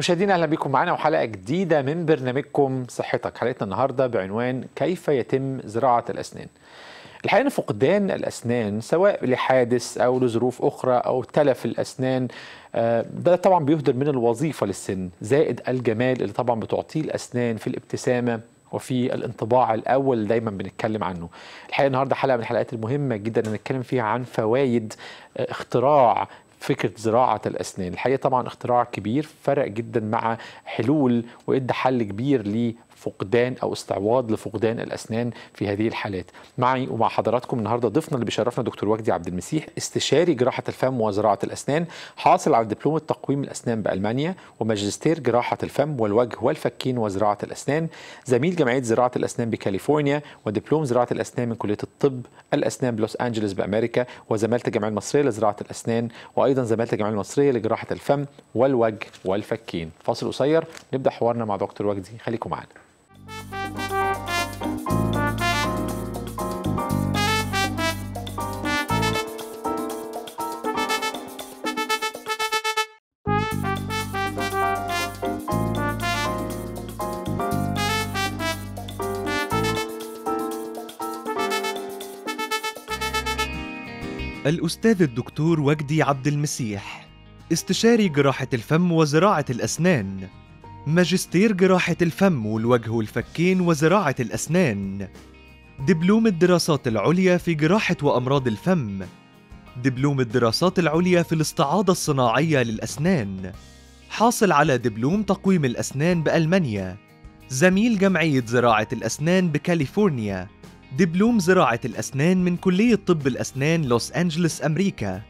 مشاهدينا اهلا بكم معنا وحلقه جديده من برنامجكم صحتك حلقتنا النهارده بعنوان كيف يتم زراعه الاسنان الحقيقه ان فقدان الاسنان سواء لحادث او لظروف اخرى او تلف الاسنان آه، ده طبعا بيهدر من الوظيفه للسن زائد الجمال اللي طبعا بتعطيه الاسنان في الابتسامه وفي الانطباع الاول اللي دايما بنتكلم عنه الحقيقه النهارده حلقه من الحلقات المهمه جدا هنتكلم فيها عن فوائد آه، اختراع فكره زراعه الاسنان الحقيقه طبعا اختراع كبير فرق جدا مع حلول وادى حل كبير فقدان أو استعواض لفقدان الأسنان في هذه الحالات معي ومع حضراتكم النهاردة ضيفنا اللي بيشرفنا دكتور وجدي عبد المسيح استشاري جراحة الفم وزراعة الأسنان حاصل على دبلومة تقويم الأسنان بألمانيا وماجستير جراحة الفم والوجه والفكين وزراعة الأسنان زميل جمعية زراعة الأسنان بكاليفورنيا ودبلوم زراعة الأسنان من كلية الطب الأسنان بلوس أنجلوس بأمريكا وزمالة الجمعية المصرية لزراعة الأسنان وأيضا زمالة الجمعية المصرية لجراحة الفم والوجه والفكين فاصل قصير نبدأ حوارنا مع دكتور وجدي خليكم معانا الأستاذ الدكتور وجدي عبد المسيح استشاري جراحة الفم وزراعة الأسنان ماجستير جراحة الفم والوجه والفكين وزراعة الأسنان دبلوم الدراسات العليا في جراحة وأمراض الفم دبلوم الدراسات العليا في الاستعاضة الصناعية للأسنان حاصل على دبلوم تقويم الأسنان بألمانيا زميل جمعية زراعة الأسنان بكاليفورنيا دبلوم زراعة الأسنان من كلية طب الأسنان لوس أنجلس أمريكا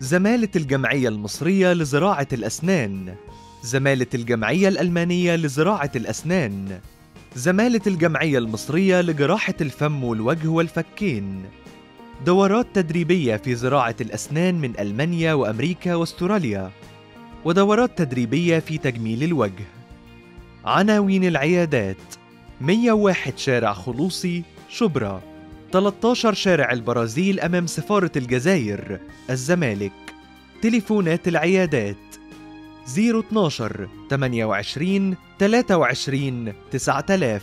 زمالة الجمعية المصرية لزراعة الأسنان زمالة الجمعية الألمانية لزراعة الأسنان زمالة الجمعية المصرية لجراحة الفم والوجه والفكين دورات تدريبية في زراعة الأسنان من ألمانيا وأمريكا وأستراليا ودورات تدريبية في تجميل الوجه عناوين العيادات 101 شارع خلوصي شبرا 13 شارع البرازيل أمام سفارة الجزائر الزمالك تليفونات العيادات 012 28 23 9000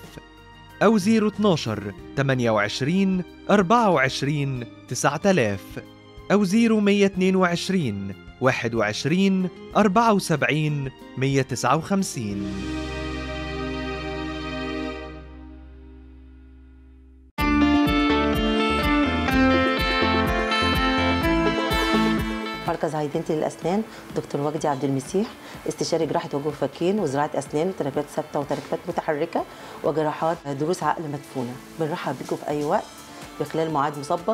أو 012 28 24 9000 أو 0122 21 74 159 مركز هايدنتي للاسنان دكتور وجدي عبد المسيح استشاري جراحه وجه وفكين وزراعه اسنان وتركيبات ثابته وتركيبات متحركه وجراحات دروس عقل مدفونه بنرحب بكم في اي وقت بخلال ميعاد مسبق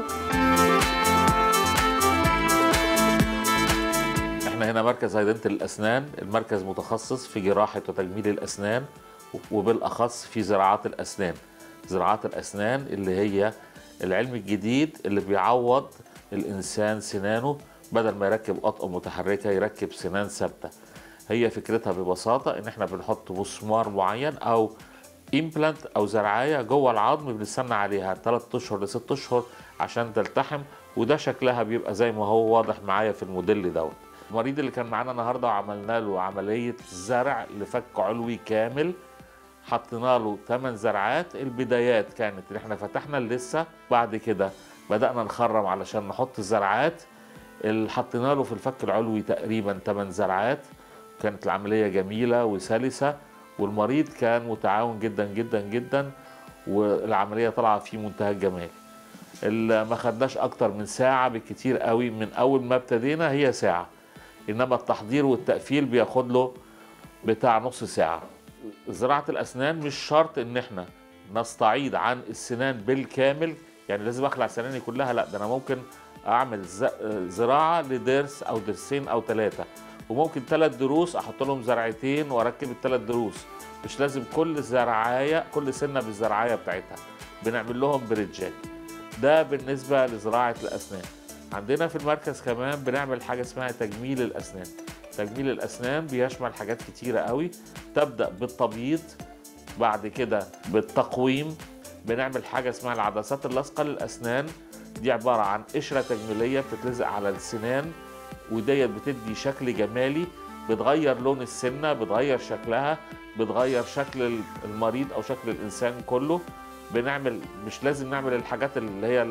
احنا هنا مركز هايدنتي للاسنان المركز متخصص في جراحه وتجميل الاسنان وبالاخص في زراعات الاسنان زراعات الاسنان اللي هي العلم الجديد اللي بيعوض الانسان سنانه بدل ما يركب اطقم متحركه يركب سنان ثابته هي فكرتها ببساطه ان احنا بنحط مسمار معين او امبلانت او زرعايه جوه العظم بنستنى عليها 3 اشهر لست اشهر عشان تلتحم وده شكلها بيبقى زي ما هو واضح معايا في الموديل دوت المريض اللي كان معانا النهارده وعملنا له عمليه زرع لفك علوي كامل حطينا له 8 زرعات البدايات كانت ان احنا فتحنا اللسه بعد كده بدانا نخرم علشان نحط الزرعات اللي حطينا له في الفك العلوي تقريبا 8 زرعات كانت العمليه جميله وسلسه والمريض كان متعاون جدا جدا جدا والعمليه طالعه في منتهى الجمال اللي ما خدناش اكتر من ساعه بالكتير قوي من اول ما ابتدينا هي ساعه انما التحضير والتقفيل بياخد له بتاع نص ساعه زراعه الاسنان مش شرط ان احنا نستعيد عن السنان بالكامل يعني لازم اخلع سناني كلها لا ده انا ممكن اعمل زراعه لدرس او درسين او ثلاثه وممكن ثلاث دروس احط لهم زرعتين واركب الثلاث دروس مش لازم كل زرعايه كل سنه بالزرعايه بتاعتها بنعمل لهم بريدجات ده بالنسبه لزراعه الاسنان عندنا في المركز كمان بنعمل حاجه اسمها تجميل الاسنان تجميل الاسنان بيشمل حاجات كتيره قوي تبدا بالتبييض بعد كده بالتقويم بنعمل حاجه اسمها العدسات اللاصقه للاسنان دي عباره عن قشره تجميليه بتتلزق على السنان وديت بتدي شكل جمالي بتغير لون السمنة بتغير شكلها بتغير شكل المريض او شكل الانسان كله بنعمل مش لازم نعمل الحاجات اللي هي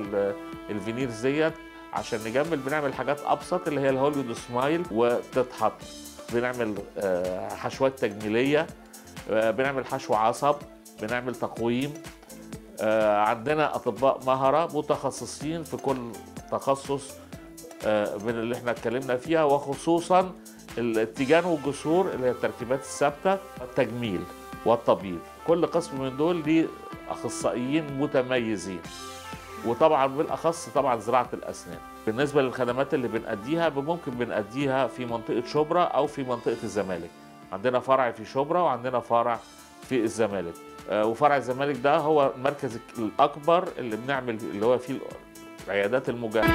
الفينيرز ديت عشان نجمل بنعمل حاجات ابسط اللي هي الهوليود سمايل وتتحط بنعمل آه، حشوات تجميليه آه، بنعمل حشو عصب بنعمل تقويم آه، عندنا اطباء مهره متخصصين في كل تخصص آه، من اللي احنا اتكلمنا فيها وخصوصا التيجان والجسور اللي هي التركيبات الثابته والتجميل والتبييض كل قسم من دول ليه اخصائيين متميزين وطبعا بالاخص طبعا زراعه الاسنان بالنسبه للخدمات اللي بنأديها ممكن بنأديها في منطقه شبرا او في منطقه الزمالك عندنا فرع في شبرا وعندنا فرع في الزمالك آه، وفرع الزمالك ده هو المركز الاكبر اللي بنعمل اللي هو فيه العيادات المجاهده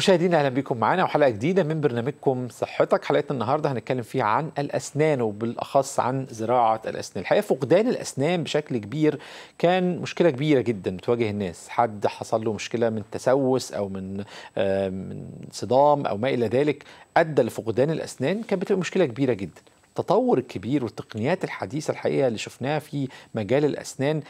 مشاهدينا اهلا بكم معانا وحلقه جديده من برنامجكم صحتك حلقتنا النهارده هنتكلم فيها عن الاسنان وبالاخص عن زراعه الاسنان الحقيقه فقدان الاسنان بشكل كبير كان مشكله كبيره جدا بتواجه الناس حد حصل له مشكله من تسوس او من آه، من صدام او ما الى ذلك ادى لفقدان الاسنان كانت بتبقى مشكله كبيره جدا التطور الكبير والتقنيات الحديثه الحقيقه اللي شفناها في مجال الاسنان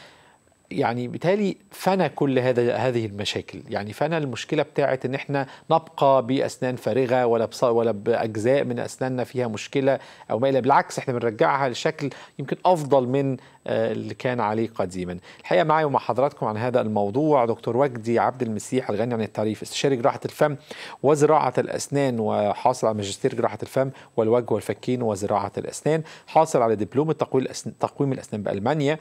يعني بالتالي فنى كل هذا هذه المشاكل يعني فنى المشكله بتاعه ان احنا نبقى باسنان فارغه ولا ولا باجزاء من اسناننا فيها مشكله او ما الى بالعكس احنا بنرجعها لشكل يمكن افضل من آه، اللي كان عليه قديما الحقيقه معي ومع حضراتكم عن هذا الموضوع دكتور وجدي عبد المسيح الغني عن التعريف استشاري جراحه الفم وزراعه الاسنان وحاصل على ماجستير جراحه الفم والوجه والفكين وزراعه الاسنان حاصل على دبلوم تقويم الاسنان بالمانيا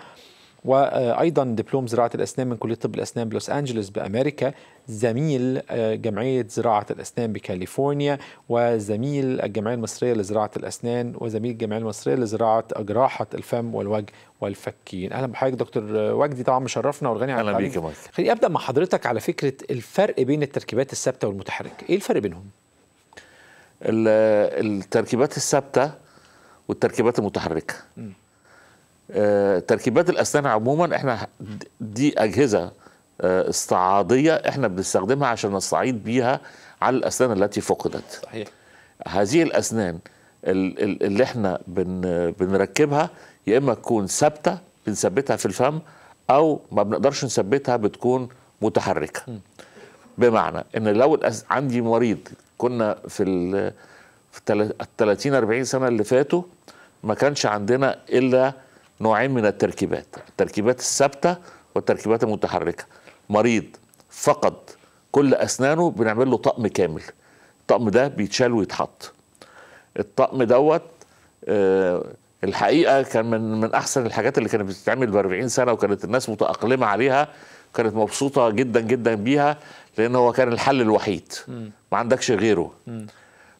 وايضا دبلوم زراعه الاسنان من كليه طب الاسنان بلوس انجلوس بامريكا زميل آه، جمعيه زراعه الاسنان بكاليفورنيا وزميل الجمعيه المصريه لزراعه الاسنان وزميل الجمعيه المصريه لزراعه اجراحه الفم والوجه والفكين اهلا بحضرتك دكتور وجدي طبعا مشرفنا والغني عن اهلا بيك يا خليني ابدا مع حضرتك على فكره الفرق بين التركيبات الثابته والمتحركه ايه الفرق بينهم التركيبات الثابته والتركيبات المتحركه م. آه، تركيبات الاسنان عموما احنا دي اجهزه آه، استعاضيه احنا بنستخدمها عشان نستعيد بيها على الاسنان التي فقدت صحيح هذه الاسنان اللي احنا بنركبها يا اما تكون ثابته بنثبتها في الفم او ما بنقدرش نثبتها بتكون متحركه بمعنى ان لو عندي مريض كنا في ال 30 40 سنه اللي فاتوا ما كانش عندنا الا نوعين من التركيبات التركيبات الثابته والتركيبات المتحركه مريض فقد كل اسنانه بنعمل له طقم كامل الطقم ده بيتشال ويتحط الطقم دوت آه الحقيقه كان من من احسن الحاجات اللي كانت بتتعمل بأربعين 40 سنه وكانت الناس متاقلمه عليها كانت مبسوطه جدا جدا بيها لان هو كان الحل الوحيد ما عندكش غيره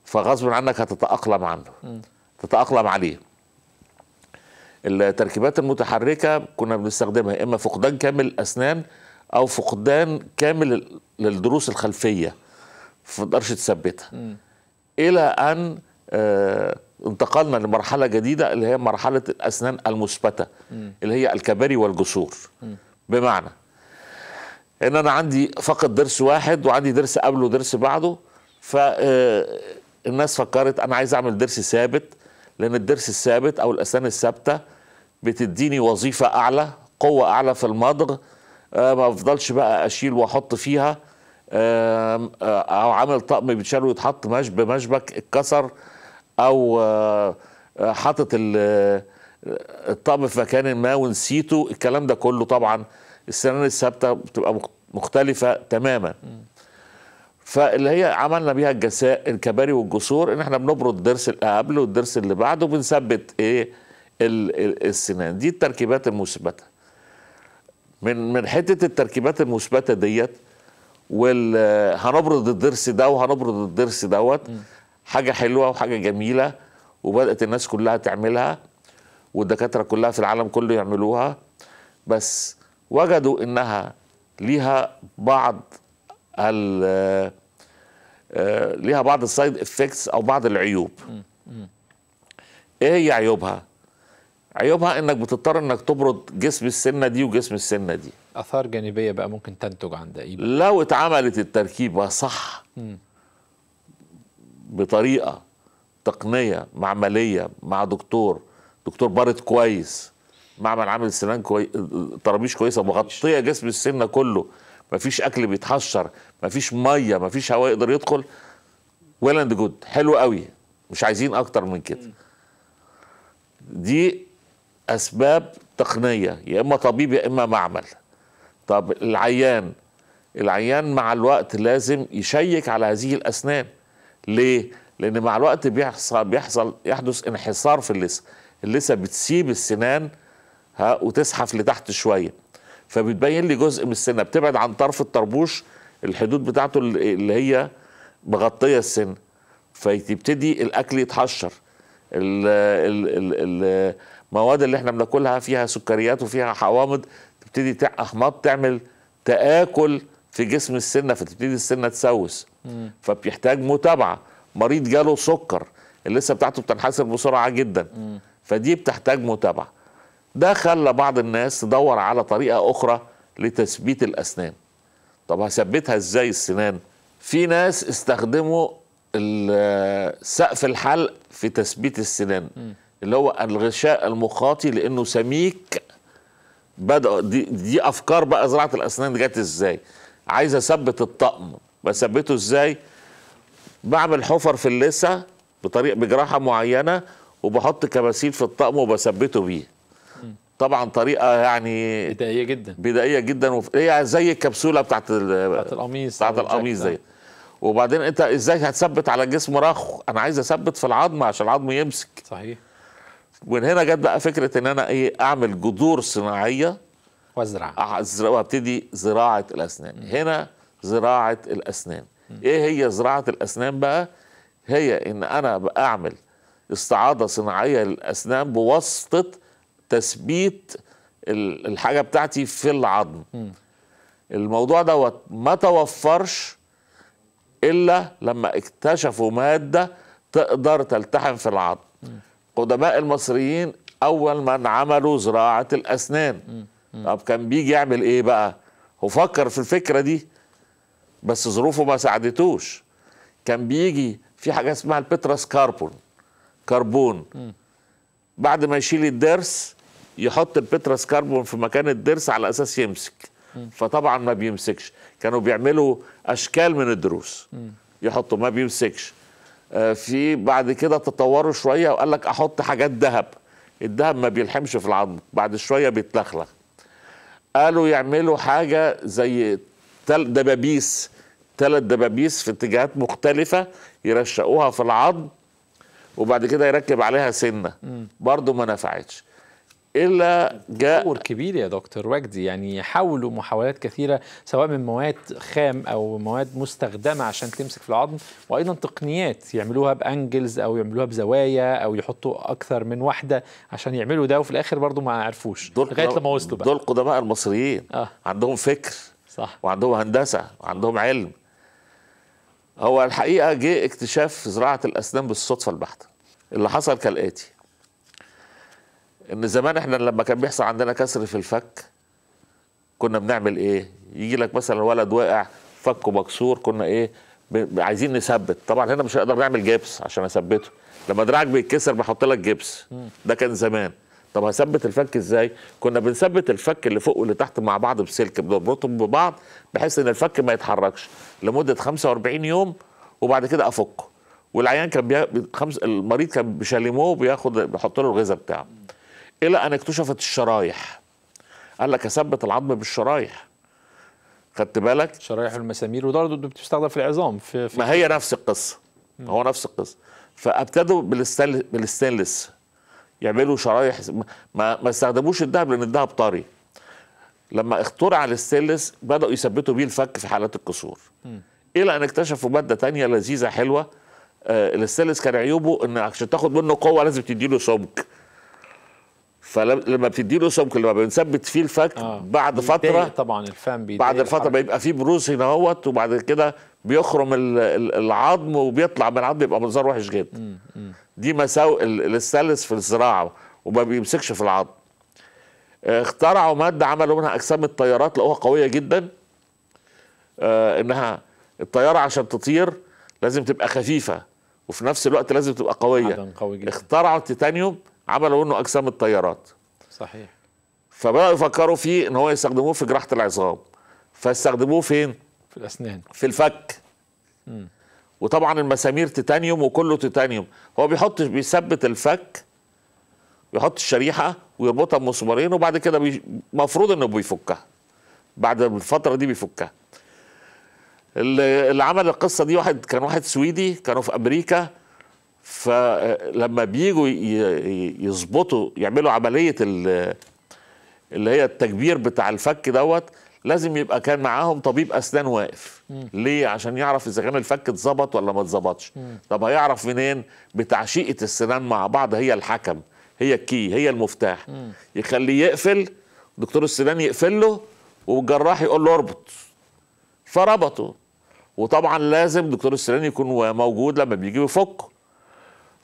فغصب عنك هتتاقلم عنه تتاقلم عليه التركيبات المتحركه كنا بنستخدمها اما فقدان كامل الاسنان او فقدان كامل للدروس الخلفيه فتقدرش تثبتها الى ان آه انتقلنا لمرحله جديده اللي هي مرحله الاسنان المثبته اللي هي الكباري والجسور بمعنى ان انا عندي فقط ضرس واحد وعندي ضرس قبله وضرس بعده فالناس آه، فكرت انا عايز اعمل ضرس ثابت لان الضرس الثابت او الاسنان الثابته بتديني وظيفه اعلى قوه اعلى في المضغ أه ما افضلش بقى اشيل واحط فيها آه، او عامل طقم بيتشال ويتحط مشب مشبك اتكسر او آه، آه، حاطط الطقم في مكان ما ونسيته الكلام ده كله طبعا السنان الثابته بتبقى مختلفه تماما فاللي هي عملنا بيها الجساء الكباري والجسور ان احنا بنبرد الضرس اللي قبل والضرس اللي بعده وبنثبت ايه السنان دي التركيبات المثبته من من حته التركيبات المثبته ديت وهنبرد هنبرد الضرس ده وهنبرد الضرس دوت حاجه حلوه وحاجه جميله وبدات الناس كلها تعملها والدكاتره كلها في العالم كله يعملوها بس وجدوا انها ليها بعض هل آه، ليها بعض السايد افكتس او بعض العيوب ايه هي عيوبها عيوبها انك بتضطر انك تبرد جسم السنه دي وجسم السنه دي اثار جانبيه بقى ممكن تنتج عن ده لو اتعملت التركيبه صح بطريقه تقنيه معمليه مع دكتور دكتور بارد كويس معمل عامل سنان كويس طرابيش كويسه مغطيه جسم السنه كله مفيش اكل بيتحشر مفيش ميه مفيش هواء يقدر يدخل ويل اند جود حلو قوي مش عايزين اكتر من كده دي اسباب تقنيه يا اما طبيب يا اما معمل طب العيان العيان مع الوقت لازم يشيك على هذه الاسنان ليه لان مع الوقت بيحصل بيحصل يحدث انحسار في اللثه اللثه بتسيب السنان ها وتزحف لتحت شويه فبتبين لي جزء من السنه بتبعد عن طرف الطربوش الحدود بتاعته اللي هي مغطيه السن فيبتدي الاكل يتحشر المواد اللي احنا بناكلها فيها سكريات وفيها حوامض تبتدي احماض تعمل تاكل في جسم السنه فتبتدي السنه تسوس فبيحتاج متابعه مريض جاله سكر اللثه بتاعته بتنحسر بسرعه جدا فدي بتحتاج متابعه ده خلى بعض الناس تدور على طريقة أخرى لتثبيت الأسنان طب هثبتها إزاي السنان؟ في ناس استخدموا سقف الحلق في تثبيت السنان اللي هو الغشاء المخاطي لأنه سميك بدأ دي, دي أفكار بقى زراعة الأسنان جت إزاي عايز أثبت الطقم بثبته إزاي بعمل حفر في اللثة بطريقة بجراحة معينة وبحط كباسيل في الطقم وبثبته بيه طبعا طريقه يعني بدائيه جدا بدائيه جدا وف... هي زي الكبسوله بتاعت بتاعت القميص بتاعت القميص زي آه. وبعدين انت ازاي هتثبت على الجسم راخو انا عايز اثبت في العظم عشان العظم يمسك صحيح ومن هنا جت بقى فكره ان انا ايه اعمل جذور صناعيه وازرع وابتدي زراعه الاسنان م. هنا زراعه الاسنان م. ايه هي زراعه الاسنان بقى هي ان انا بعمل استعاضه صناعيه للاسنان بواسطه تثبيت الحاجه بتاعتي في العظم الموضوع دوت ما توفرش الا لما اكتشفوا ماده تقدر تلتحم في العظم قدماء المصريين اول من عملوا زراعه الاسنان طب كان بيجي يعمل ايه بقى هو فكر في الفكره دي بس ظروفه ما ساعدتوش كان بيجي في حاجه اسمها البتراس كاربون كربون بعد ما يشيل الدرس يحط البتراس كربون في مكان الضرس على اساس يمسك فطبعا ما بيمسكش كانوا بيعملوا اشكال من الضروس يحطوا ما بيمسكش آه، في بعد كده تطوروا شويه وقال لك احط حاجات ذهب الذهب ما بيلحمش في العظم بعد شويه بيتلخلخ قالوا يعملوا حاجه زي تل دبابيس ثلاث دبابيس في اتجاهات مختلفه يرشقوها في العظم وبعد كده يركب عليها سنه برضه ما نفعتش الا جاء تطور كبير يا دكتور وجدي يعني حاولوا محاولات كثيره سواء من مواد خام او مواد مستخدمه عشان تمسك في العظم وايضا تقنيات يعملوها بانجلز او يعملوها بزوايا او يحطوا اكثر من واحده عشان يعملوا ده وفي الاخر برضو ما عرفوش لغايه لما وصلوا بقى دول قدماء المصريين آه. عندهم فكر صح وعندهم هندسه وعندهم علم هو الحقيقه جه اكتشاف زراعه الاسنان بالصدفه البحته اللي حصل كالاتي ان زمان احنا لما كان بيحصل عندنا كسر في الفك كنا بنعمل ايه يجي لك مثلا ولد واقع فكه مكسور كنا ايه عايزين نثبت طبعا هنا مش هنقدر نعمل جبس عشان اثبته لما دراعك بيتكسر بحط لك جبس ده كان زمان طب هثبت الفك ازاي كنا بنثبت الفك اللي فوق واللي تحت مع بعض بسلك بنربطهم ببعض بحيث ان الفك ما يتحركش لمده 45 يوم وبعد كده افكه والعيان كان بي... خمس... المريض كان بشاليموه بياخد بيحط له الغذاء بتاعه إلى أن اكتشفت الشرايح قال لك أثبت العظم بالشرايح خدت بالك شرايح المسامير وبرضه بتستخدم في العظام في, في ما هي نفس القصة م. هو نفس القصة فابتدوا بالستانلس يعملوا شرايح ما, ما استخدموش الذهب لأن الذهب طري لما اخترع الستانلس بدأوا يثبتوا بيه الفك في حالات الكسور إلى أن اكتشفوا مادة تانية لذيذة حلوة آه الستانلس كان عيوبه ان عشان تاخد منه قوه لازم تديله سمك فلما بتديله سمك لما بنثبت فيه الفك آه. بعد فتره طبعا الفم بيضايق بعد فتره بيبقى فيه بروز هنا اهوت وبعد كده بيخرم العظم وبيطلع من العظم بيبقى منظر وحش جدا دي مساوئ السلس في الزراعه وما بيمسكش في العظم آه، اخترعوا ماده عملوا منها اجسام الطيارات لقوها قويه جدا آه انها الطياره عشان تطير لازم تبقى خفيفه وفي نفس الوقت لازم تبقى قويه قوي جدا. اخترعوا التيتانيوم عملوا منه اجسام الطيارات صحيح فبداوا يفكروا فيه ان هو يستخدموه في جراحه العظام فاستخدموه فين في الاسنان في الفك م. وطبعا المسامير تيتانيوم وكله تيتانيوم هو بيحط بيثبت الفك يحط الشريحه ويربطها بمسمارين وبعد كده المفروض انه بيفكها بعد الفتره دي بيفكها اللي عمل القصه دي واحد كان واحد سويدي كانوا في امريكا فلما بيجوا يظبطوا يعملوا عمليه اللي هي التكبير بتاع الفك دوت لازم يبقى كان معاهم طبيب اسنان واقف مم. ليه عشان يعرف اذا كان الفك اتظبط ولا ما اتظبطش طب هيعرف منين بتعشيقه السنان مع بعض هي الحكم هي الكي هي المفتاح يخليه يقفل دكتور السنان يقفل له والجراح يقول له اربط فربطه وطبعا لازم دكتور السنان يكون موجود لما بيجي يفكه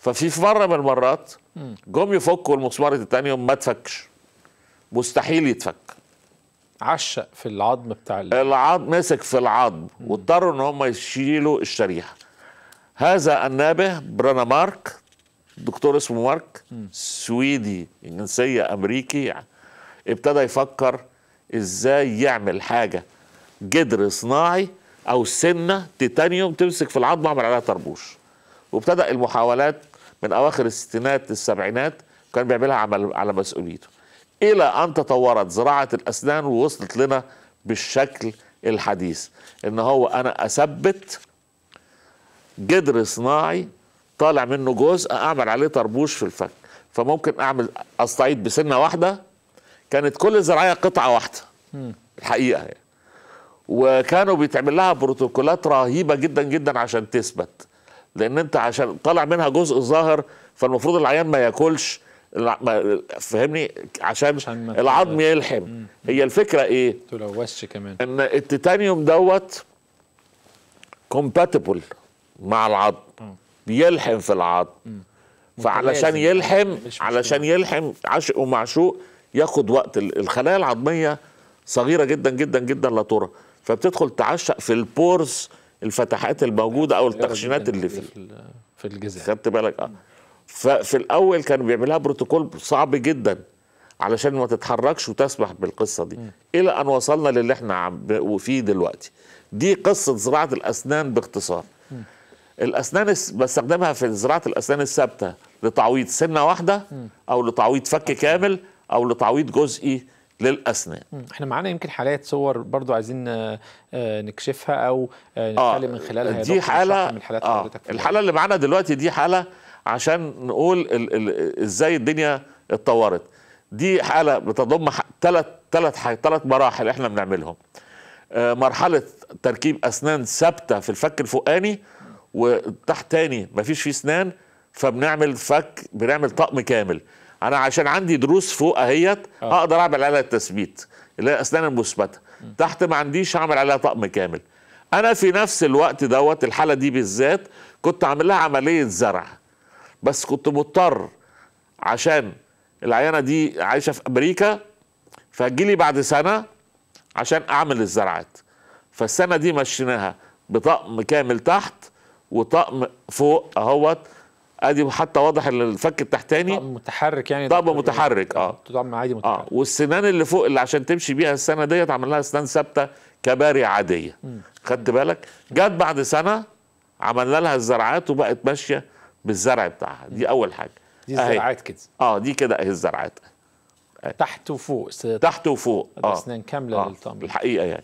ففي مره من المرات جم يفكوا المسمار الثاني ما تفكش مستحيل يتفك عشق في العظم بتاع العظم مسك في العظم واضطروا ان هم يشيلوا الشريحه هذا النابه برانا مارك دكتور اسمه مارك سويدي جنسيه امريكي ابتدى يفكر ازاي يعمل حاجه جدر صناعي او سنه تيتانيوم تمسك في العظم اعمل عليها طربوش وابتدا المحاولات من اواخر الستينات للسبعينات كان بيعملها على على مسؤوليته الى ان تطورت زراعه الاسنان ووصلت لنا بالشكل الحديث ان هو انا اثبت جدر صناعي طالع منه جزء اعمل عليه طربوش في الفك فممكن اعمل استعيد بسنه واحده كانت كل زراعيه قطعه واحده الحقيقه يعني. وكانوا بيتعمل لها بروتوكولات رهيبه جدا جدا عشان تثبت لان انت عشان طالع منها جزء ظاهر فالمفروض العيان ما ياكلش فهمني عشان, عشان العظم يلحم هي الفكره ايه تلوثش كمان ان التيتانيوم دوت كومباتبل مع العظم بيلحم في العظم فعلشان يلحم علشان يلحم عشق ومعشوق ياخد وقت الخلايا العظميه صغيره جدا جدا جدا لا ترى فبتدخل تعشق في البورز الفتحات الموجوده او التخشينات اللي في في الجزاء خدت بالك اه ففي الاول كانوا بيعملها بروتوكول صعب جدا علشان ما تتحركش وتسمح بالقصه دي م. الى ان وصلنا للي احنا وفيه فيه دلوقتي دي قصه زراعه الاسنان باختصار م. الاسنان بستخدمها في زراعه الاسنان الثابته لتعويض سنه واحده م. او لتعويض فك كامل او لتعويض جزئي للاسنان احنا معانا يمكن حالات صور برضو عايزين آه، آه، نكشفها او آه، نتكلم من خلالها دي حاله من حالات آه الحاله اللي معانا دلوقتي دي حاله عشان نقول ال ال ازاي الدنيا اتطورت دي حاله بتضم ثلاث ثلاث ثلاث مراحل احنا بنعملهم مرحله تركيب اسنان ثابته في الفك الفوقاني وتحت تاني مفيش فيه اسنان فبنعمل فك بنعمل طقم كامل انا عشان عندي دروس فوق اهيت آه. اقدر اعمل عليها التثبيت اللي هي اسنان المثبته تحت ما عنديش هعمل عليها طقم كامل انا في نفس الوقت دوت الحاله دي بالذات كنت عامل لها عمليه زرع بس كنت مضطر عشان العيانه دي عايشه في امريكا فهتجيلي بعد سنه عشان اعمل الزرعات فالسنه دي مشيناها بطقم كامل تحت وطقم فوق اهوت ادي حتى واضح الفك التحتاني طقم متحرك يعني طقم متحرك اه طقم عادي آه. متحرك اه والسنان اللي فوق اللي عشان تمشي بيها السنه ديت عمل لها اسنان ثابته كباري عاديه خدت بالك جت بعد سنه عملنا لها الزرعات وبقت ماشيه بالزرع بتاعها دي اول حاجه دي الزرعات كده اه دي كده اهي الزرعات تحت وفوق تحت وفوق اه اسنان كامله آه للطمر الحقيقه يعني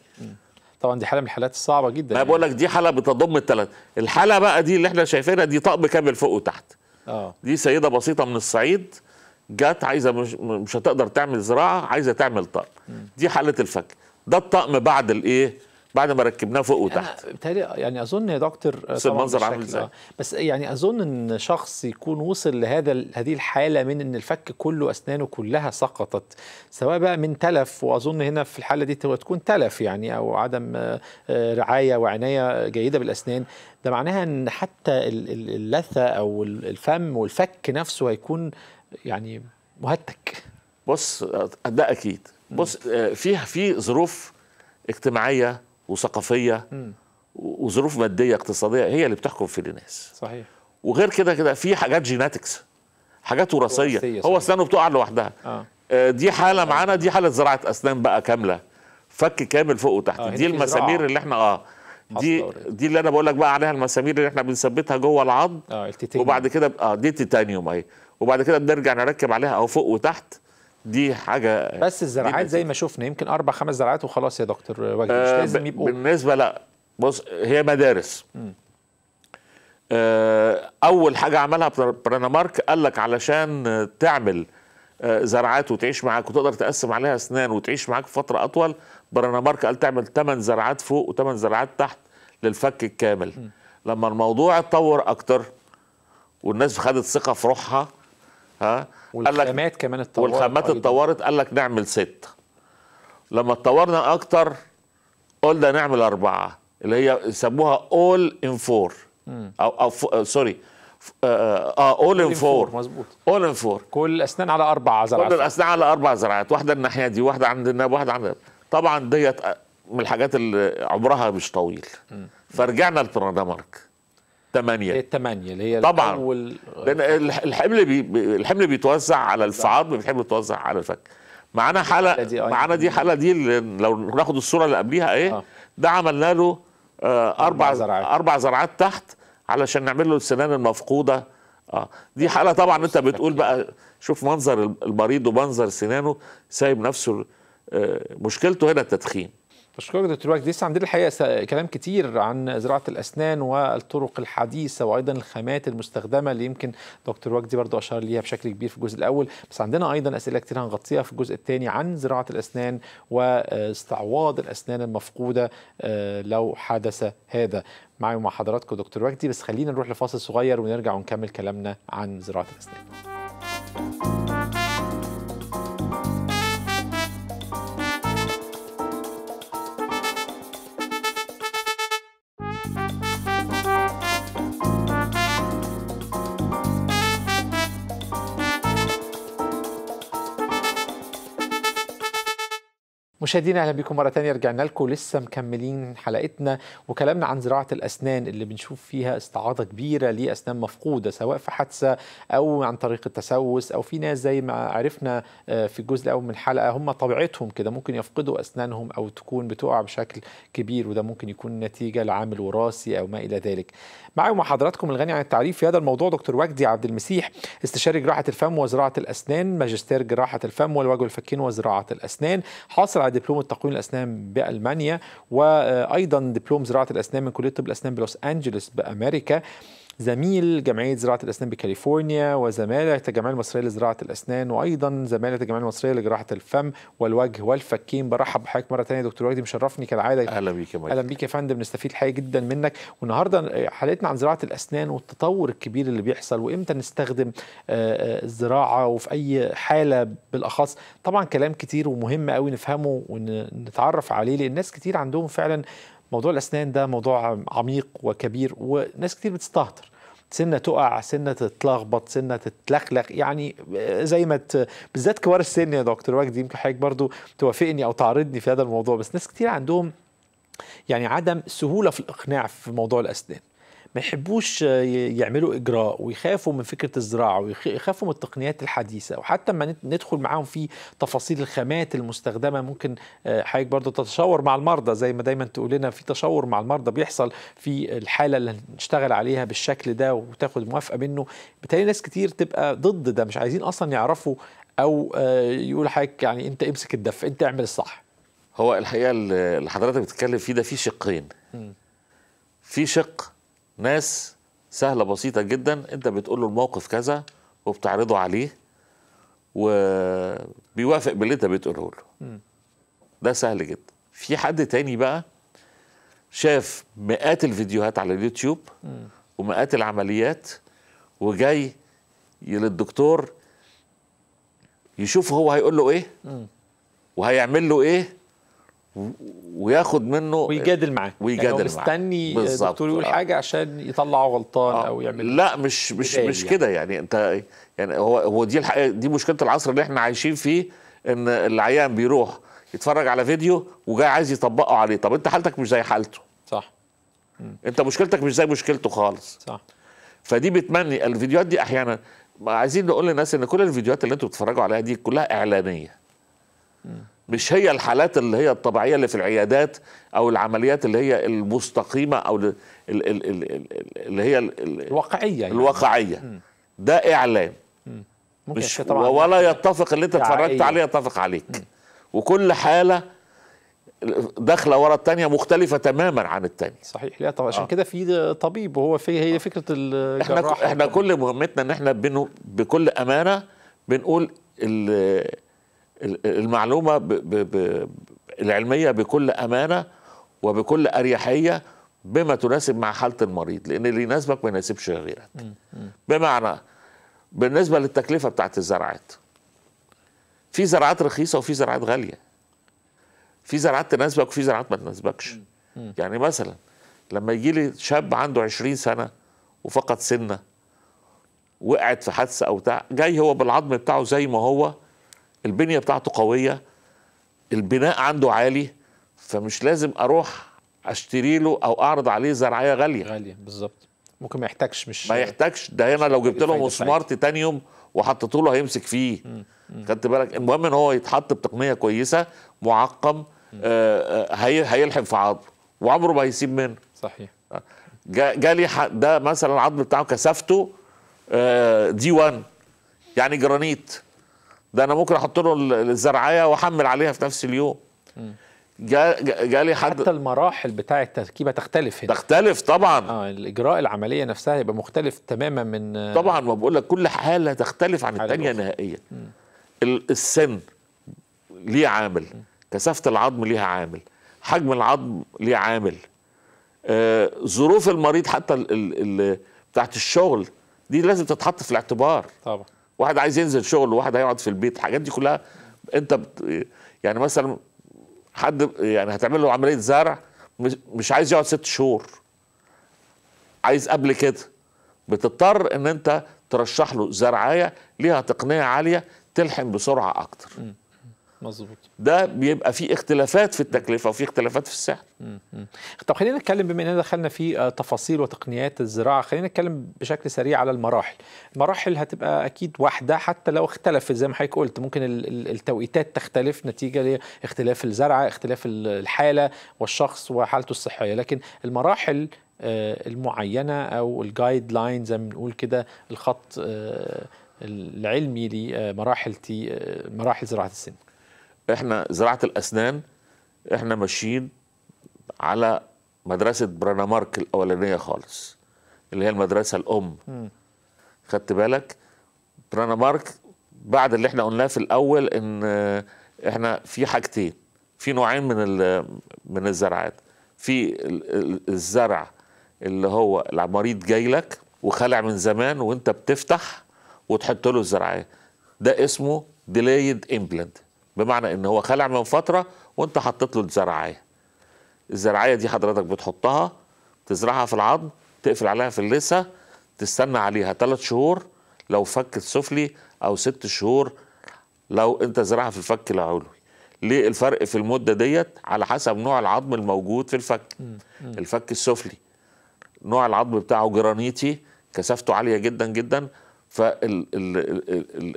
طبعا دي حاله من الحالات الصعبه جدا ما يعني. بقول لك دي حاله بتضم الثلاث الحاله بقى دي اللي احنا شايفينها دي طقم كامل فوق وتحت اه دي سيده بسيطه من الصعيد جت عايزه مش, مش هتقدر تعمل زراعه عايزه تعمل طقم دي حاله الفك ده الطقم بعد الايه بعد ما ركبناه فوق وتحت بتهيألي يعني اظن يا دكتور بس المنظر عامل ازاي بس يعني اظن ان شخص يكون وصل لهذا هذه الحاله من ان الفك كله اسنانه كلها سقطت سواء بقى من تلف واظن هنا في الحاله دي تكون تلف يعني او عدم آه، آه، رعايه وعنايه جيده بالاسنان ده معناها ان حتى اللثه او الفم والفك نفسه هيكون يعني مهتك بص ده اكيد بص آه، في في ظروف اجتماعيه وثقافيه وظروف ماديه اقتصاديه هي اللي بتحكم في الناس صحيح وغير كده كده في حاجات جيناتكس حاجات وراثيه, وراثية هو اسنانه بتقع لوحدها آه. آه دي حاله آه. معانا دي حاله زراعه اسنان بقى كامله فك كامل فوق وتحت آه دي المسامير اللي احنا اه دي دي اللي انا بقول لك بقى عليها المسامير اللي احنا بنثبتها جوه العض آه وبعد كده اه دي تيتانيوم اهي وبعد كده بنرجع نركب عليها او فوق وتحت دي حاجه بس الزراعات زي ما شفنا يمكن اربع خمس زراعات وخلاص يا دكتور وجدي مش آه، لازم يبقوا بالنسبه لا بص هي مدارس آه، اول حاجه عملها برانمارك قال لك علشان تعمل آه، زرعات وتعيش معاك وتقدر تقسم عليها اسنان وتعيش معاك فتره اطول برانمارك قال تعمل 8 زرعات فوق و8 تحت للفك الكامل لما الموضوع اتطور اكتر والناس خدت ثقه في روحها ها والخامات كمان اتطورت والخامات اتطورت قال لك نعمل ست لما اتطورنا أكتر قلنا نعمل أربعة اللي هي يسموها أول إن فور أو أو سوري اه اول ان فور مظبوط اول ان فور كل الاسنان على اربع زرعات كل الاسنان على اربع زرعات واحده الناحيه دي واحده عند الناب واحده عند طبعا ديت آه، من الحاجات اللي عمرها مش طويل فرجعنا للبرنامج ثمانية الثمانية اللي هي طبعا الأول... لأن الحمل بي... الحمل بيتوزع على الصعاب الحمل بيتوزع على الفك معانا حلقة آه، معانا دي حلقة دي لو ناخد الصورة اللي قبليها إيه آه. ده عملنا له آه، أربع زرعات أربع زرعات تحت علشان نعمل له السنان المفقودة آه دي حلقة طبعا أنت بتقول بقى شوف منظر المريض ومنظر سنانه سايب نفسه آه، مشكلته هنا التدخين بشكرك دكتور وجدي لسه عندنا الحقيقه كلام كتير عن زراعه الاسنان والطرق الحديثه وايضا الخامات المستخدمه اللي يمكن دكتور وجدي برضو اشار ليها بشكل كبير في الجزء الاول بس عندنا ايضا اسئله كتير هنغطيها في الجزء الثاني عن زراعه الاسنان واستعواض الاسنان المفقوده آه، لو حدث هذا معي ومع حضراتكم دكتور وجدي بس خلينا نروح لفاصل صغير ونرجع ونكمل كلامنا عن زراعه الاسنان مشاهدينا اهلا بكم مره ثانيه رجعنا لكم لسه مكملين حلقتنا وكلامنا عن زراعه الاسنان اللي بنشوف فيها استعاضه كبيره لاسنان مفقوده سواء في حادثه او عن طريق التسوس او في ناس زي ما عرفنا آه، في الجزء الاول من الحلقه هم طبيعتهم كده ممكن يفقدوا اسنانهم او تكون بتقع بشكل كبير وده ممكن يكون نتيجه لعامل وراثي او ما الى ذلك. معاكم حضراتكم الغني عن التعريف في هذا الموضوع دكتور وجدي عبد المسيح استشاري جراحه الفم وزراعه الاسنان ماجستير جراحه الفم والوجه والفكين وزراعه الاسنان حاصل دبلوم التقويم الاسنان بالمانيا وايضا دبلوم زراعه الاسنان من كليه طب الاسنان بلوس انجلوس بامريكا زميل جمعيه زراعه الاسنان بكاليفورنيا وزماله الجمعيه المصريه لزراعه الاسنان وايضا زماله الجمعيه المصريه لجراحه الفم والوجه والفكين برحب بحضرتك مره ثانيه دكتور وجدي مشرفني كالعاده اهلا بيك يا اهلا بيك يا فندم نستفيد الحقيقة جدا منك والنهارده حلقتنا عن زراعه الاسنان والتطور الكبير اللي بيحصل وامتى نستخدم آه، آه، الزراعه وفي اي حاله بالاخص طبعا كلام كتير ومهم قوي نفهمه ونتعرف عليه لان ناس كتير عندهم فعلا موضوع الأسنان ده موضوع عميق وكبير وناس كتير بتستهتر سنه تقع سنه تتلخبط سنه تتلخلخ يعني آه، زي ما بالذات كبار السن يا دكتور وجدي يمكن حضرتك برضو توافقني او تعارضني في هذا الموضوع بس ناس كتير عندهم يعني عدم سهوله في الاقناع في موضوع الاسنان ما يحبوش يعملوا اجراء ويخافوا من فكره الزراعه ويخافوا من التقنيات الحديثه وحتى ما ندخل معاهم في تفاصيل الخامات المستخدمه ممكن آه، حضرتك برضه تتشاور مع المرضى زي ما دايما تقول لنا في تشاور مع المرضى بيحصل في الحاله اللي هنشتغل عليها بالشكل ده وتاخد موافقه منه بالتالي ناس كتير تبقى ضد ده مش عايزين اصلا يعرفوا او آه، يقول حضرتك يعني انت امسك الدف انت اعمل الصح هو الحقيقه اللي حضرتك بتتكلم فيه ده فيه شقين في شق ناس سهله بسيطه جدا انت بتقول له الموقف كذا وبتعرضه عليه وبيوافق باللي انت بتقوله له ده سهل جدا في حد تاني بقى شاف مئات الفيديوهات على اليوتيوب ومئات العمليات وجاي للدكتور يشوف هو هيقول له ايه وهيعمل له ايه وياخد منه ويجادل معاه ويجادل يعني هو مستني الدكتور يقول آه. حاجه عشان يطلعه غلطان آه. او يعمل لا مش مش مش يعني. كده يعني انت يعني هو هو دي الحقيقه دي مشكله العصر اللي احنا عايشين فيه ان العيان بيروح يتفرج على فيديو وجاي عايز يطبقه عليه طب انت حالتك مش زي حالته صح انت مشكلتك مش زي مشكلته خالص صح فدي بتمني الفيديوهات دي احيانا عايزين نقول للناس ان كل الفيديوهات اللي انتوا بتتفرجوا عليها دي كلها اعلانيه م. مش هي الحالات اللي هي الطبيعيه اللي في العيادات او العمليات اللي هي المستقيمه او اللي هي الواقعيه يعني. الواقعيه ده اعلام مش طبعا ولا يتفق اللي انت اتفرجت يعني. عليه يتفق عليك م. وكل حاله داخله ورا الثانيه مختلفه تماما عن الثانيه صحيح لا طبعا عشان آه. كده في طبيب وهو في هي آه. فكره الجراح احنا احنا كل مهمتنا ان احنا بنو بكل امانه بنقول المعلومه ب ب ب العلميه بكل امانه وبكل اريحيه بما تناسب مع حاله المريض لان اللي يناسبك ما يناسبش غيرك بمعنى بالنسبه للتكلفه بتاعت الزراعات في زراعات رخيصه وفي زراعات غاليه في زراعات تناسبك وفي زراعات ما تناسبكش يعني مثلا لما يجي لي شاب عنده 20 سنه وفقد سنه وقعت في حادثه او بتاع جاي هو بالعظم بتاعه زي ما هو البنيه بتاعته قويه البناء عنده عالي فمش لازم اروح اشتري له او اعرض عليه زرعيه غاليه غاليه بالظبط ممكن ما يحتاجش مش ما يحتاجش ده هنا لو جبت له مسمار تيتانيوم وحطيت له هيمسك فيه خدت بالك المهم ان هو يتحط بتقنيه كويسه معقم آه،, آه هي هيلحم في عظمه وعمره ما هيسيب منه صحيح آه، جالي ده مثلا العضل بتاعه كثافته آه دي 1 يعني جرانيت ده انا ممكن احط له الزرعيه واحمل عليها في نفس اليوم جالي حد حتى المراحل بتاع التركيبه تختلف هنا تختلف طبعا اه الاجراء العمليه نفسها يبقى مختلف تماما من طبعا ما بقول لك كل حاله تختلف عن الثانيه نهائيا السن ليه عامل كثافه العظم ليها عامل حجم العظم ليه عامل آه ظروف المريض حتى بتاعه بتاعت الشغل دي لازم تتحط في الاعتبار طبعا واحد عايز ينزل شغل وواحد هيقعد في البيت الحاجات دي كلها انت بت يعني مثلا حد يعني هتعمل له عمليه زرع مش عايز يقعد ست شهور عايز قبل كده بتضطر ان انت ترشح له زرعايه ليها تقنيه عاليه تلحم بسرعه اكتر مظبوط ده بيبقى فيه اختلافات في التكلفه وفي اختلافات في السعر طب خلينا نتكلم بما اننا دخلنا في آه، تفاصيل وتقنيات الزراعه خلينا نتكلم بشكل سريع على المراحل المراحل هتبقى اكيد واحده حتى لو اختلفت زي ما حضرتك قلت ممكن التوقيتات تختلف نتيجه لاختلاف الزرعه اختلاف الحاله والشخص وحالته الصحيه لكن المراحل آه، المعينه او الجايد لاين زي ما بنقول كده الخط آه، العلمي لمراحل مراحل زراعه السن احنا زراعه الاسنان احنا ماشيين على مدرسه برانامارك الاولانيه خالص اللي هي المدرسه الام خدت بالك برانامارك بعد اللي احنا قلناه في الاول ان احنا في حاجتين في نوعين من من الزرعات في الزرع اللي هو العمريض جاي لك وخلع من زمان وانت بتفتح وتحط له الزرعيه ده اسمه ديلايد امبلنت بمعنى ان هو خلع من فتره وانت حطيت له الزراعيه الزراعيه دي حضرتك بتحطها تزرعها في العظم تقفل عليها في اللثه تستنى عليها ثلاث شهور لو فك السفلي او ست شهور لو انت زرعها في الفك العلوي ليه الفرق في المده ديت على حسب نوع العظم الموجود في الفك الفك السفلي نوع العظم بتاعه جرانيتي كثافته عاليه جدا جدا فال ال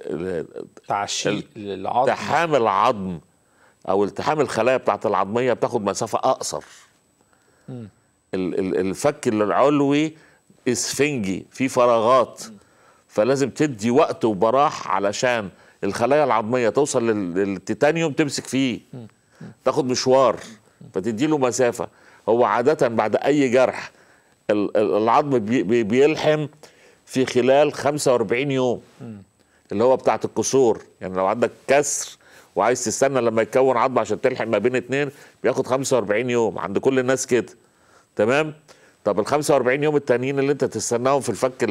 ال تعشيل العظم التحام العظم او التحام الخلايا بتاعت العظميه بتاخد مسافه اقصر ال الفك العلوي اسفنجي فيه فراغات فلازم تدي وقت وبراح علشان الخلايا العظميه توصل للتيتانيوم تمسك فيه تاخد مشوار فتدي له مسافه هو عاده بعد اي جرح العظم بيلحم في خلال 45 يوم اللي هو بتاعت الكسور يعني لو عندك كسر وعايز تستنى لما يتكون عظم عشان تلحق ما بين اتنين بياخد 45 يوم عند كل الناس كده تمام طب ال 45 يوم التانيين اللي انت تستناهم في الفك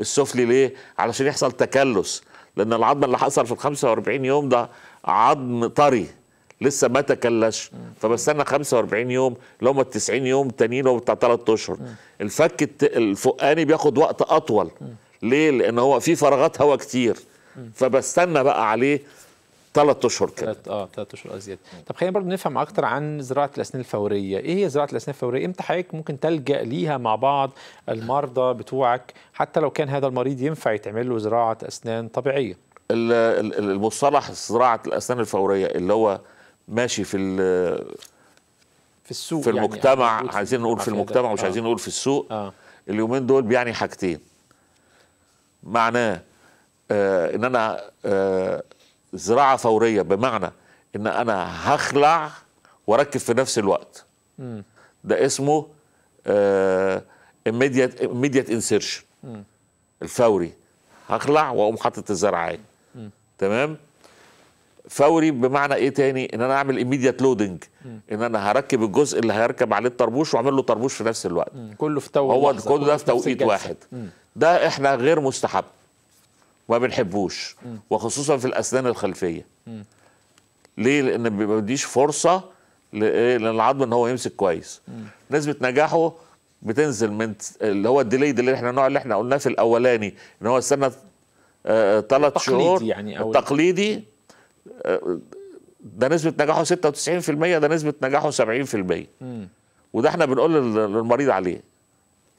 السفلي ليه علشان يحصل تكلس لان العظم اللي حصل في ال 45 يوم ده عظم طري لسه ما تكلش فبستنى 45 يوم اللي هم ال 90 يوم تانيين بتاع ثلاث اشهر الفك الفوقاني بياخد وقت اطول ليه؟ لان هو في فراغات هواء كتير فبستنى بقى عليه ثلاث اشهر كده اه ثلاث اشهر ازيد طب خلينا برضه نفهم اكتر عن زراعه الاسنان الفوريه ايه هي زراعه الاسنان الفوريه امتى حضرتك ممكن تلجا ليها مع بعض المرضى بتوعك حتى لو كان هذا المريض ينفع يتعمل له زراعه اسنان طبيعيه المصطلح زراعه الاسنان الفوريه اللي هو ماشي في في السوق في يعني، المجتمع يعني عايزين نقول في المجتمع مش آه. عايزين نقول في السوق آه. آه. اليومين دول بيعني حاجتين معناه آه ان انا آه زراعه فوريه بمعنى ان انا هخلع واركب في نفس الوقت م. ده اسمه اميديت اميديت انسيرشن الفوري هخلع واقوم حاطط الزرعيه تمام فوري بمعنى ايه تاني ان انا اعمل ايميديت لودنج ان انا هركب الجزء اللي هيركب عليه الطربوش واعمل له طربوش في نفس الوقت مم. كله في توقيت هو كله ده في توقيت واحد مم. ده احنا غير مستحب ما بنحبوش مم. وخصوصا في الاسنان الخلفيه مم. ليه لان ما بديش فرصه للعظم ان هو يمسك كويس مم. نسبه نجاحه بتنزل من اللي هو الديلي اللي احنا النوع اللي احنا قلناه في الاولاني ان هو استنى ثلاث آه, آه، شهور يعني التقليدي ده نسبه نجاحه 96% ده نسبه نجاحه 70% وده احنا بنقول للمريض عليه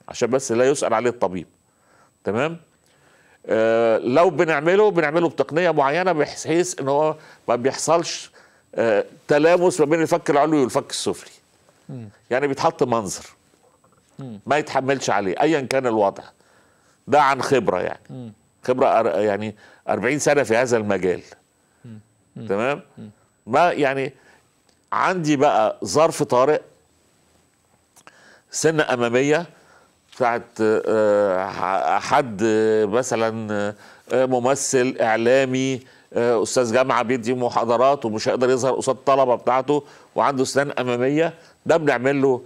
عشان بس لا يسال عليه الطبيب تمام آه لو بنعمله بنعمله بتقنيه معينه بحيث ان هو ما بيحصلش آه تلامس ما بين الفك العلوي والفك السفلي يعني بيتحط منظر ما يتحملش عليه ايا كان الوضع ده عن خبره يعني خبره يعني 40 سنه في هذا المجال تمام ما يعني عندي بقى ظرف طارئ سنه اماميه بتاعت آه، حد آه، مثلا آه، ممثل اعلامي استاذ جامعه بيدي محاضرات ومش هيقدر يظهر قصاد الطلبه بتاعته وعنده سنان اماميه ده بنعمل له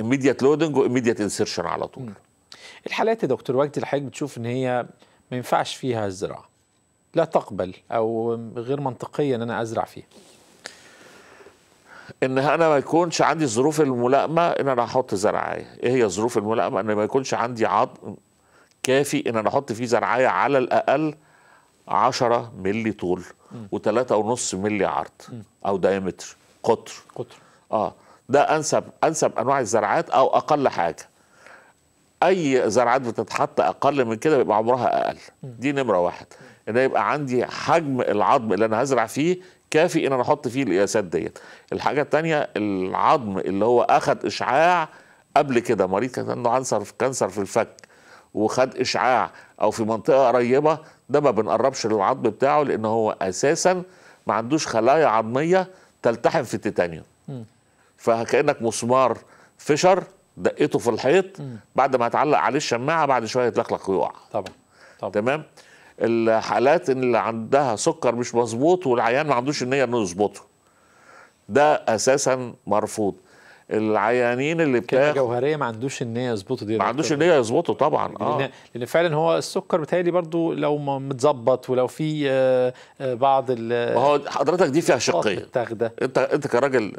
إميديات لودنج وإميديات انسيرشن على طول. الحالات يا دكتور وجدي الحقيقه بتشوف ان هي ما ينفعش فيها الزراعه. لا تقبل او غير منطقيه ان انا ازرع فيها ان انا ما يكونش عندي الظروف الملائمه ان انا احط زرعايه ايه هي الظروف الملائمه ان ما يكونش عندي عض كافي ان انا احط فيه زرعايه على الاقل 10 ملي طول و3.5 ملي عرض م. او دايمتر قطر قطر اه ده انسب انسب انواع الزرعات او اقل حاجه اي زرعات بتتحط اقل من كده بيبقى عمرها اقل دي نمره واحد م. ان يبقى عندي حجم العظم اللي انا هزرع فيه كافي ان انا احط فيه القياسات ديت الحاجه الثانيه العظم اللي هو اخد اشعاع قبل كده مريض كان عنده عنصر كانسر في الفك وخد اشعاع او في منطقه قريبه ده ما بنقربش للعظم بتاعه لان هو اساسا ما عندوش خلايا عظميه تلتحم في التيتانيوم فكانك مسمار فشر دقيته في الحيط بعد ما هتعلق عليه الشماعه بعد شويه يتلخلق ويقع طبعا طبعا تمام الحالات اللي عندها سكر مش مظبوط والعيان ما عندوش النيه انه يظبطه ده اساسا مرفوض العيانين اللي بتاع جوهريه ما عندوش النيه يظبطه دي ما عندوش النيه يظبطه طبعا اه لأن, فعلا هو السكر بتهيألي برضو لو متظبط ولو في آه، آه، بعض ال ما هو حضرتك دي فيها شقين انت انت كراجل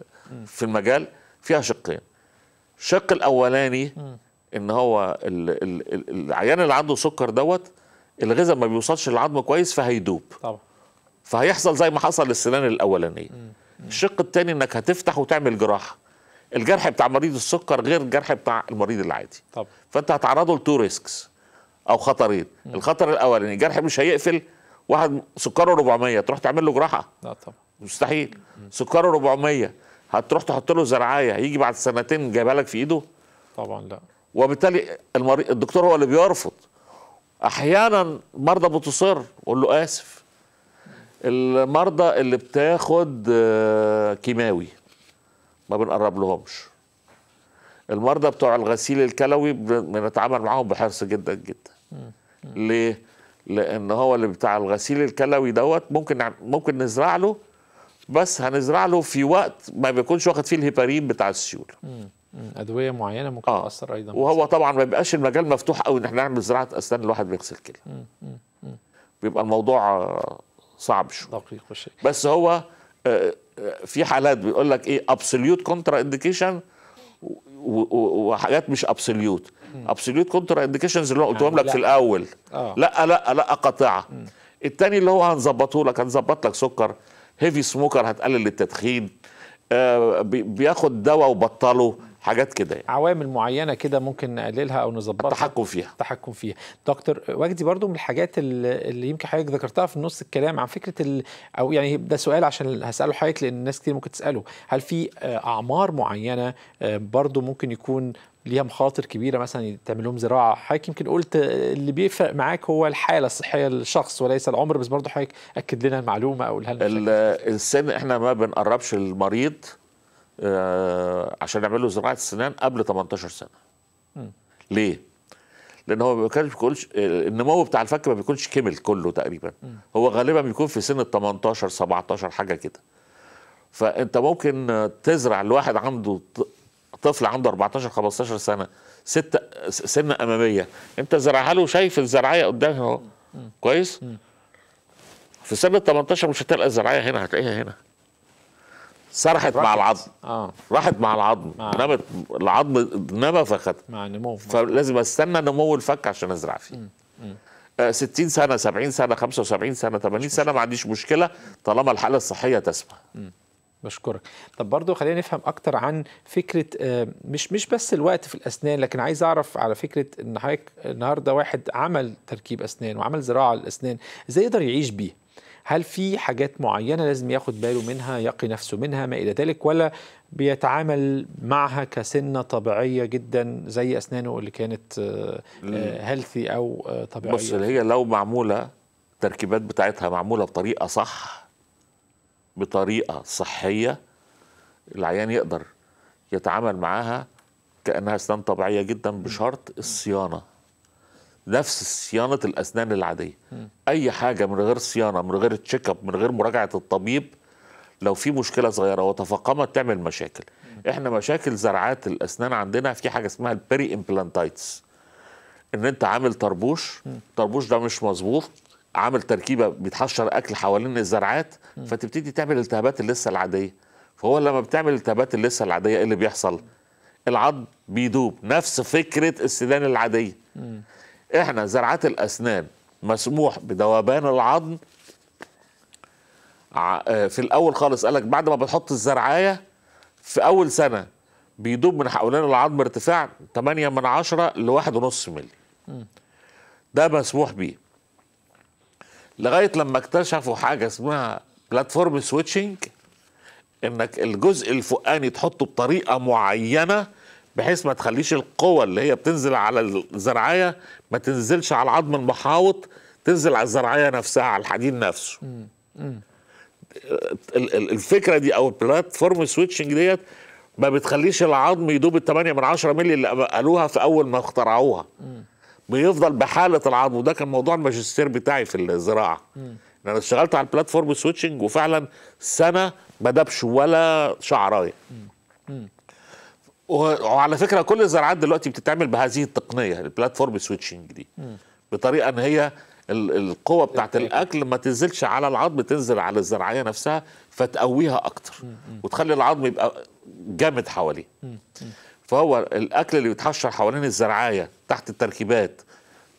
في المجال فيها شقين الشق الاولاني ان هو العيان اللي عنده سكر دوت الغذاء ما بيوصلش للعظم كويس فهيدوب طبعا فهيحصل زي ما حصل للسنان الاولانيه الشق الثاني انك هتفتح وتعمل جراحه الجرح بتاع مريض السكر غير الجرح بتاع المريض العادي طبعا فانت هتعرضه لتو ريسكس او خطرين مم. الخطر الاولاني الجرح مش هيقفل واحد سكره 400 تروح تعمل له جراحه لا طبعا مستحيل مم. سكره 400 هتروح تحط له زرعايه هيجي بعد سنتين جايبها لك في ايده طبعا لا وبالتالي المريض الدكتور هو اللي بيرفض احيانا مرضى بتصر قول له اسف المرضى اللي بتاخد آه، كيماوي ما بنقرب لهمش المرضى بتوع الغسيل الكلوي بنتعامل معاهم بحرص جدا جدا ليه لان هو اللي بتاع الغسيل الكلوي دوت ممكن ممكن نزرع له بس هنزرع له في وقت ما بيكونش واخد فيه الهيبارين بتاع السيوله ادويه معينه ممكن آه. تاثر ايضا وهو طبعا ما بيبقاش المجال مفتوح قوي ان احنا نعمل زراعه اسنان الواحد بيغسل كده بيبقى الموضوع صعب شويه دقيق الشيء بس هو آه، آه، في حالات بيقول لك ايه ابسوليوت كونترا انديكيشن وحاجات مش ابسوليوت ابسوليوت كونترا انديكيشنز اللي قلتهم يعني لك في الاول آه. لا لا لا قاطعه التاني اللي هو هنظبطه لك هنظبط لك سكر هيفي سموكر هتقلل التدخين آه بياخد دواء وبطله حاجات كده يعني. عوامل معينه كده ممكن نقللها او نظبطها التحكم فيها التحكم فيها دكتور وجدي برضو من الحاجات اللي يمكن حضرتك ذكرتها في نص الكلام عن فكره ال... او يعني ده سؤال عشان هساله حضرتك لان الناس كتير ممكن تساله هل في اعمار معينه برضو ممكن يكون ليها مخاطر كبيره مثلا تعمل لهم زراعه حضرتك يمكن قلت اللي بيفرق معاك هو الحاله الصحيه للشخص وليس العمر بس برضه حضرتك اكد لنا المعلومه او قولها السن احنا ما بنقربش المريض آه، عشان يعمل له زراعه السنان قبل 18 سنه ليه لان هو ما بيكونش النمو بتاع الفك ما بيكونش كمل كله تقريبا م. هو غالبا بيكون في سن ال 18 17 حاجه كده فانت ممكن تزرع لواحد عنده طفل عنده 14 15 سنه ست سنه اماميه انت زرعها له شايف الزرعيه قدامها اهو كويس م. في سن ال 18 مش هتلقى الزرعيه هنا هتلاقيها هنا سرحت مع العظم آه. راحت مع العظم آه. نمت العظم نبى فخدها مع نمو فلازم استنى نمو الفك عشان ازرع فيه مم. مم. 60 آه، سنه 70 سنه 75 سنه 80 سنه ما عنديش مشكله طالما الحاله الصحيه تسمح بشكرك طب برضو خلينا نفهم اكتر عن فكره آه، مش مش بس الوقت في الاسنان لكن عايز اعرف على فكره ان حضرتك النهارده واحد عمل تركيب اسنان وعمل زراعه للاسنان ازاي يقدر يعيش بيه هل في حاجات معينة لازم ياخد باله منها يقي نفسه منها ما إلى ذلك ولا بيتعامل معها كسنة طبيعية جدا زي أسنانه اللي كانت هيلثي آه، آه، أو آه، طبيعية بص هي لو معمولة التركيبات بتاعتها معمولة بطريقة صح بطريقة صحية العيان يقدر يتعامل معاها كأنها أسنان طبيعية جدا بشرط الصيانة نفس صيانه الاسنان العاديه م. اي حاجه من غير صيانه من غير تشيك اب من غير مراجعه الطبيب لو في مشكله صغيره وتفاقمت تعمل مشاكل م. احنا مشاكل زرعات الاسنان عندنا في حاجه اسمها البري امبلانتايتس ان انت عامل طربوش طربوش الطربوش ده مش مظبوط عامل تركيبه بيتحشر اكل حوالين الزرعات م. فتبتدي تعمل التهابات اللثه العاديه فهو لما بتعمل التهابات اللثه العاديه ايه اللي بيحصل العض بيدوب نفس فكره السدان العاديه احنا زرعات الاسنان مسموح بدوبان العظم آه، في الاول خالص قال لك بعد ما بتحط الزرعايه في اول سنه بيدوب من حوالين العظم ارتفاع 8 من 10 ل 1.5 مللي ده مسموح بيه لغايه لما اكتشفوا حاجه اسمها بلاتفورم سويتشنج انك الجزء الفوقاني تحطه بطريقه معينه بحيث ما تخليش القوة اللي هي بتنزل على الزرعية ما تنزلش على العظم المحاوط تنزل على الزرعية نفسها على الحديد نفسه الفكرة دي أو البلاتفورم سويتشنج ديت ما بتخليش العظم يدوب ال 8 من 10 مللي اللي قالوها في أول ما اخترعوها بيفضل بحالة العظم وده كان موضوع الماجستير بتاعي في الزراعة أنا اشتغلت على البلاتفورم سويتشنج وفعلا سنة ما دابش ولا شعراية وعلى فكره كل الزراعات دلوقتي بتتعمل بهذه التقنيه البلاتفورم سويتشنج دي بطريقه ان هي القوة بتاعت الأكل ما تنزلش على العظم تنزل على الزراعية نفسها فتقويها أكتر وتخلي العظم يبقى جامد حواليه فهو الأكل اللي بيتحشر حوالين الزراعية تحت التركيبات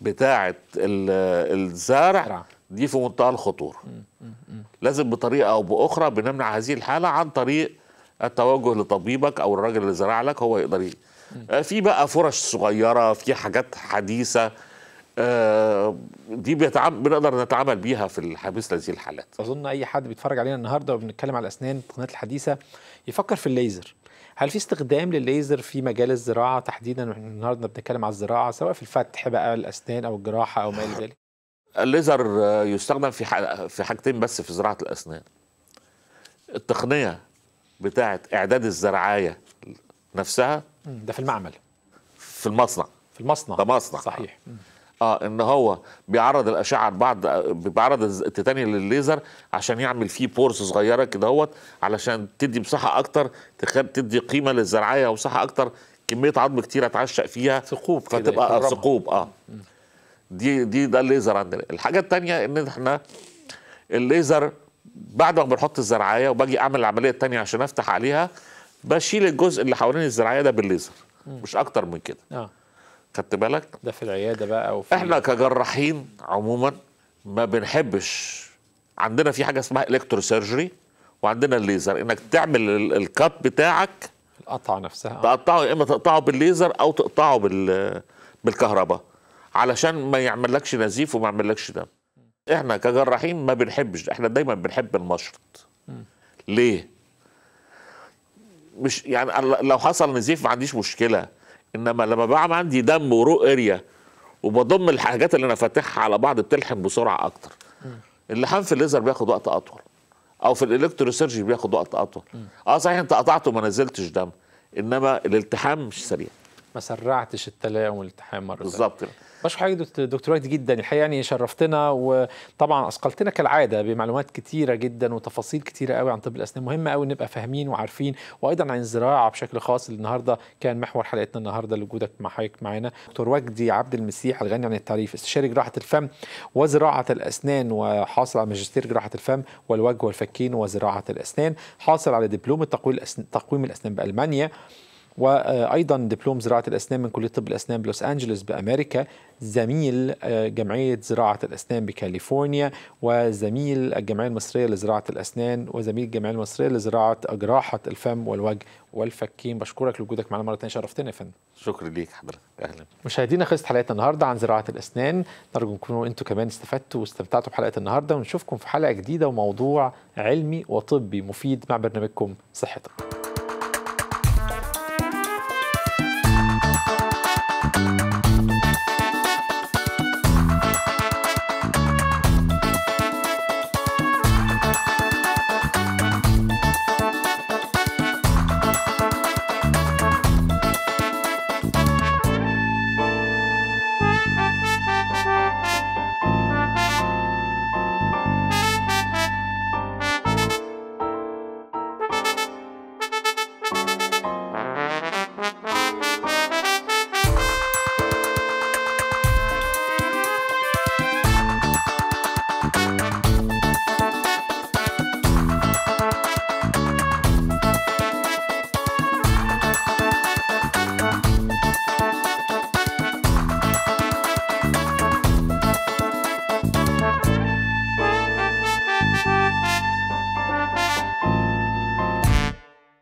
بتاعة الزرع دي في منتهى الخطورة لازم بطريقة أو بأخرى بنمنع هذه الحالة عن طريق التوجه لطبيبك او الراجل اللي زرع لك هو يقدر ي... آه، في بقى فرش صغيره في حاجات حديثه آه، دي بيتعامل بنقدر نتعامل بيها في مثل هذه الحالات اظن اي حد بيتفرج علينا النهارده وبنتكلم على الاسنان التقنيات الحديثه يفكر في الليزر هل في استخدام للليزر في مجال الزراعه تحديدا احنا النهارده بنتكلم على الزراعه سواء في الفتح بقى الاسنان او الجراحه او ما الى ذلك الليزر آه، يستخدم في في حاجتين بس في زراعه الاسنان التقنيه بتاعه اعداد الزرعايه نفسها ده في المعمل في المصنع في المصنع ده مصنع صحيح اه ان هو بيعرض الاشعه لبعض بيعرض التيتانيوم للليزر عشان يعمل فيه بورس صغيره كده هو علشان تدي مساحه اكتر تدي قيمه للزرعايه ومساحه اكتر كميه عظم كتير اتعشق فيها ثقوب فتبقى ثقوب اه دي دي ده الليزر عندنا الحاجه الثانيه ان احنا الليزر بعد ما بنحط الزرعايه وباجي اعمل العمليه الثانيه عشان افتح عليها بشيل الجزء اللي حوالين الزراعيه ده بالليزر مش اكتر من كده اه خدت بالك ده في العياده بقى وفي احنا كجراحين عموما ما بنحبش عندنا في حاجه اسمها الكترو سيرجري وعندنا الليزر انك تعمل الكات بتاعك القطعه نفسها آه. تقطعه يا اما تقطعه بالليزر او تقطعه بال بالكهرباء علشان ما يعملكش نزيف وما يعملكش دم احنا كجراحين ما بنحبش احنا دايما بنحب المشرط ليه مش يعني لو حصل نزيف ما عنديش مشكله انما لما بقى عندي دم ورو اريا وبضم الحاجات اللي انا فاتحها على بعض بتلحم بسرعه اكتر اللحام في الليزر بياخد وقت اطول او في الالكتروسيرجي بياخد وقت اطول اه صحيح انت قطعته ما نزلتش دم انما الالتحام مش سريع ما سرعتش التلاؤم والالتحام مره بالظبط بشكر حضرتك دكتور وجدي جدا الحقيقه يعني شرفتنا وطبعا اثقلتنا كالعاده بمعلومات كثيره جدا وتفاصيل كثيره قوي عن طب الاسنان مهمه قوي نبقى فاهمين وعارفين وايضا عن الزراعه بشكل خاص اللي النهارده كان محور حلقتنا النهارده لوجودك مع حضرتك معانا دكتور وجدي عبد المسيح الغني عن التعريف استشاري جراحه الفم وزراعه الاسنان وحاصل على ماجستير جراحه الفم والوجه والفكين وزراعه الاسنان حاصل على دبلوم تقويم الاسنان بالمانيا وايضا دبلوم زراعه الاسنان من كليه طب الاسنان بلوس انجلوس بامريكا زميل آه، جمعيه زراعه الاسنان بكاليفورنيا وزميل الجمعيه المصريه لزراعه الاسنان وزميل الجمعيه المصريه لزراعه جراحه الفم والوجه والفكين بشكرك لوجودك معنا مره ثانيه شرفتنا يا فندم شكرا ليك حضرتك اهلا مشاهدينا خلصت حلقه النهارده عن زراعه الاسنان نرجو تكونوا انتم كمان استفدتوا واستمتعتوا بحلقه النهارده ونشوفكم في حلقه جديده وموضوع علمي وطبي مفيد مع برنامجكم صحتك